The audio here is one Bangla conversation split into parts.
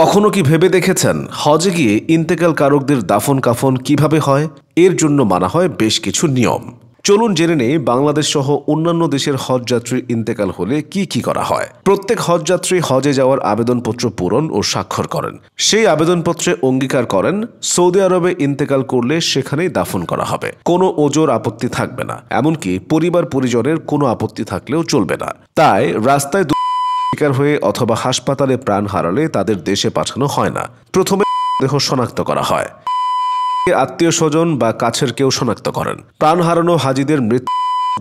কখনো কি ভেবে দেখেছেন হজে গিয়ে ইন্তেকাল কারকদের দাফন কাফন কিভাবে হয় এর জন্য মানা হয় বেশ কিছু নিয়ম চলুন জেনে নেই বাংলাদেশ সহ অন্যান্য দেশের হজ যাত্রীর ইন্তেকাল হলে কি কি করা হয় প্রত্যেক হজ যাত্রী হজে যাওয়ার আবেদনপত্র পূরণ ও স্বাক্ষর করেন সেই আবেদনপত্রে অঙ্গীকার করেন সৌদি আরবে ইন্তেকাল করলে সেখানেই দাফন করা হবে কোনো ওজোর আপত্তি থাকবে না এমনকি পরিবার পরিজনের কোনো আপত্তি থাকলেও চলবে না তাই রাস্তায় শিকার হয়ে অথবা হাসপাতালে প্রাণ হারালে তাদের দেশে পাঠানো হয় না প্রথমে দেহ শনাক্ত করা হয় আত্মীয় স্বজন বা কাছের কেউ শনাক্ত করেন প্রাণ হারানো হাজিদের মৃত্যু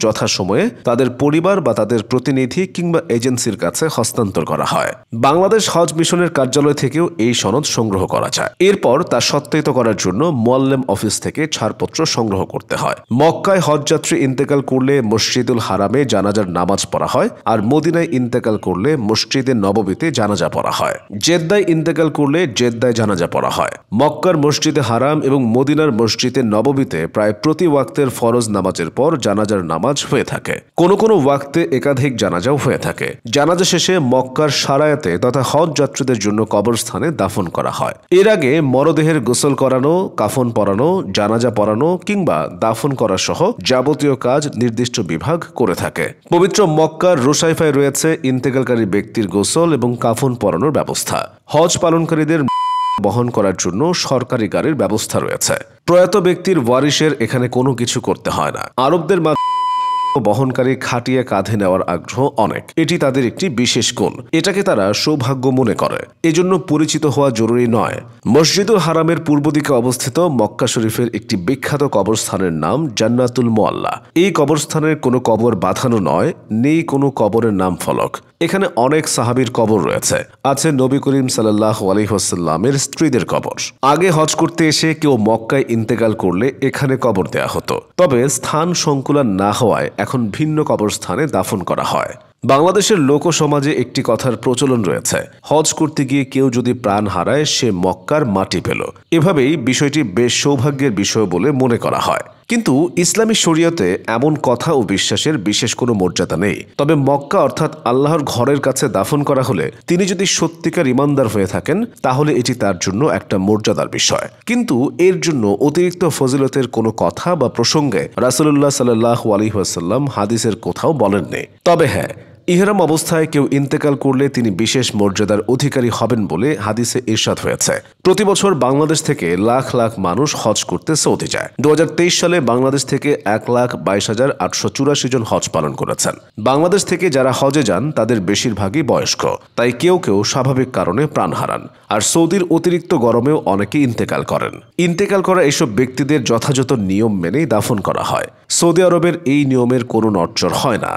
যথাসময়ে তাদের পরিবার বা তাদের প্রতিনিধি কিংবা এজেন্সির কাছে হস্তান্তর করা হয় বাংলাদেশ হজ মিশনের কার্যালয় থেকেও এই সনদ সংগ্রহ করা যায় এরপর তা সত্যায়িত করার জন্য মোয়াল্লেম অফিস থেকে ছাড়পত্র সংগ্রহ করতে হয় মক্কায় হজযাত্রী ইন্তেকাল করলে মসজিদুল হারামে জানাজার নামাজ পড়া হয় আর মদিনায় ইন্তেকাল করলে মসজিদে নববীতে জানাজা পড়া হয় জেদ্দায় ইন্তেকাল করলে জেদ্দায় জানাজা পড়া হয় মক্কার মসজিদে হারাম এবং মদিনার মসজিদে নববীতে প্রায় প্রতি ওয়াক্তের ফরজ নামাজের পর জানাজার নামাজ নামাজ হয়ে থাকে কোনো কোনো ওয়াক্তে একাধিক জানাজাও হয়ে থাকে জানাজা শেষে মক্কার সারায়াতে তথা হজ যাত্রীদের জন্য কবরস্থানে দাফন করা হয় এর আগে মরদেহের গোসল করানো কাফন পরানো জানাজা পরানো কিংবা দাফন করা সহ যাবতীয় কাজ নির্দিষ্ট বিভাগ করে থাকে পবিত্র মক্কার রোসাইফায় রয়েছে ইন্তেকালকারী ব্যক্তির গোসল এবং কাফন পরানোর ব্যবস্থা হজ পালনকারীদের বহন করার জন্য সরকারি গাড়ির ব্যবস্থা রয়েছে প্রয়াত ব্যক্তির ওয়ারিশের এখানে কোনো কিছু করতে হয় না আরবদের মাধ্যমে বহনকারী খাটিয়ে কাঁধে নেওয়ার আগ্রহ অনেক এটি তাদের একটি বিশেষ গুণ এটাকে তারা সৌভাগ্য মনে করে এজন্য পরিচিত হওয়া জরুরি নয় মসজিদুল হারামের পূর্ব দিকে অবস্থিত মক্কা শরীফের একটি বিখ্যাত কবরস্থানের নাম জান্নাতুল মোয়াল্লা এই কবরস্থানের কোনো কবর বাঁধানো নয় নেই কোনো কবরের নাম ফলক এখানে অনেক সাহাবির কবর রয়েছে আছে নবী করিম সাল্লাহ আলহিহসাল্লামের স্ত্রীদের কবর আগে হজ করতে এসে কেউ মক্কায় ইন্তেকাল করলে এখানে কবর দেয়া হতো তবে স্থান সংকুলন না হওয়ায় এখন ভিন্ন কবরস্থানে দাফন করা হয় বাংলাদেশের লোক সমাজে একটি কথার প্রচলন রয়েছে হজ করতে গিয়ে কেউ যদি প্রাণ হারায় সে মক্কার মাটি পেল এভাবেই বিষয়টি বেশ সৌভাগ্যের বিষয় বলে মনে করা হয় কিন্তু ইসলামী শরীয়তে এমন কথা ও বিশ্বাসের বিশেষ কোনো মর্যাদা নেই তবে মক্কা অর্থাৎ আল্লাহর ঘরের কাছে দাফন করা হলে তিনি যদি সত্যিকার ইমানদার হয়ে থাকেন তাহলে এটি তার জন্য একটা মর্যাদার বিষয় কিন্তু এর জন্য অতিরিক্ত ফজিলতের কোনো কথা বা প্রসঙ্গে রাসুল্লাহ সাল্লাহ আলহিহাসাল্লাম হাদিসের কোথাও বলেননি তবে হ্যাঁ ইহরাম অবস্থায় কেউ ইন্তেকাল করলে তিনি বিশেষ মর্যাদার অধিকারী হবেন বলে হাদিসে ইরশাদ হয়েছে প্রতি বছর বাংলাদেশ থেকে লাখ লাখ মানুষ হজ করতে সৌদি যায় দু সালে বাংলাদেশ থেকে এক লাখ বাইশ হাজার আটশো চুরাশি জন হজ পালন করেছেন বাংলাদেশ থেকে যারা হজে যান তাদের বেশিরভাগই বয়স্ক তাই কেউ কেউ স্বাভাবিক কারণে প্রাণ হারান আর সৌদির অতিরিক্ত গরমেও অনেকে ইন্তেকাল করেন ইন্তেকাল করা এসব ব্যক্তিদের যথাযথ নিয়ম মেনেই দাফন করা হয় সৌদি আরবের এই নিয়মের কোনো নটচর হয় না